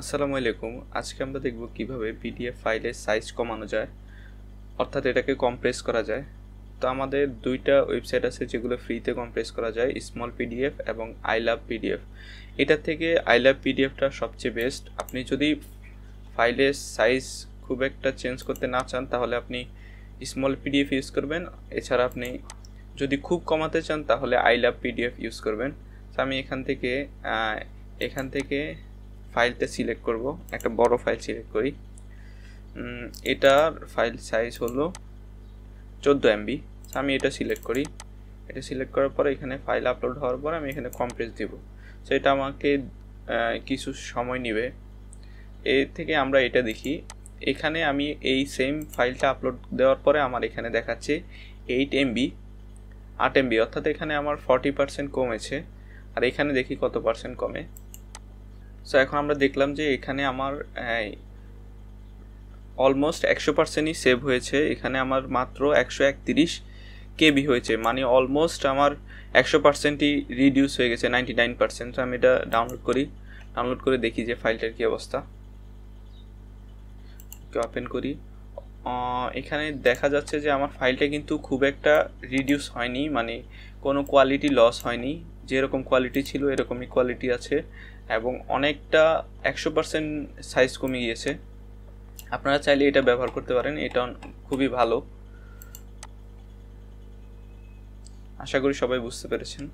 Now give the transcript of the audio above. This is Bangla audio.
আসসালামু আলাইকুম আজকে আমরা দেখব কিভাবে পিডিএফ ফাইলের সাইজ কমানো যায় অর্থাৎ এটাকে কম্প্রেস করা যায় তো আমাদের দুইটা ওয়েবসাইট আছে যেগুলো ফ্রিতে কম্প্রেস করা যায় স্মল পিডিএফ এবং আই লাভ পিডিএফ এটা থেকে আই লাভ পিডিএফটা সবচেয়ে বেস্ট আপনি যদি ফাইলের সাইজ খুব একটা চেঞ্জ করতে না চান তাহলে আপনি স্মল পিডিএফ ইউজ করবেন এছাড়া আপনি যদি খুব কমাতে চান তাহলে আই লাভ পিডিএফ ইউজ করবেন তো আমি এখান থেকে এখান থেকে ফাইলটা সিলেক্ট করব একটা বড় ফাইল সিলেক্ট করি এটার ফাইল সাইজ হলো চোদ্দো এমবি আমি এটা সিলেক্ট করি এটা সিলেক্ট করার পরে এখানে ফাইল আপলোড হওয়ার পর আমি এখানে কম্প্রেস দিব সো এটা আমাকে কিছু সময় নেবে এর থেকে আমরা এটা দেখি এখানে আমি এই সেম ফাইলটা আপলোড দেওয়ার পরে আমার এখানে দেখাচ্ছে এইট এমবি আট এমবি অর্থাৎ এখানে আমার ফর্টি পার্সেন্ট কমেছে আর এখানে দেখি কত পার্সেন্ট কমে সো এখন আমরা দেখলাম যে এখানে আমার অলমোস্ট একশো পার্সেন্টই সেভ হয়েছে এখানে আমার মাত্র একশো একত্রিশ কেবি হয়েছে মানে অলমোস্ট আমার একশো পার্সেন্টই রিডিউস হয়ে গেছে নাইনটি নাইন পার্সেন্ট আমি এটা ডাউনলোড করি ডাউনলোড করে দেখি যে ফাইলটার কী অবস্থা ওপেন করি এখানে দেখা যাচ্ছে যে আমার ফাইলটা কিন্তু খুব একটা রিডিউস হয়নি মানে কোনো কোয়ালিটি লস হয়নি যেরকম কোয়ালিটি ছিল এরকমই কোয়ালিটি আছে এবং অনেকটা একশো পার্সেন্ট সাইজ কমে গিয়েছে আপনারা চাইলে এটা ব্যবহার করতে পারেন এটা খুবই ভালো আশা করি সবাই বুঝতে পেরেছেন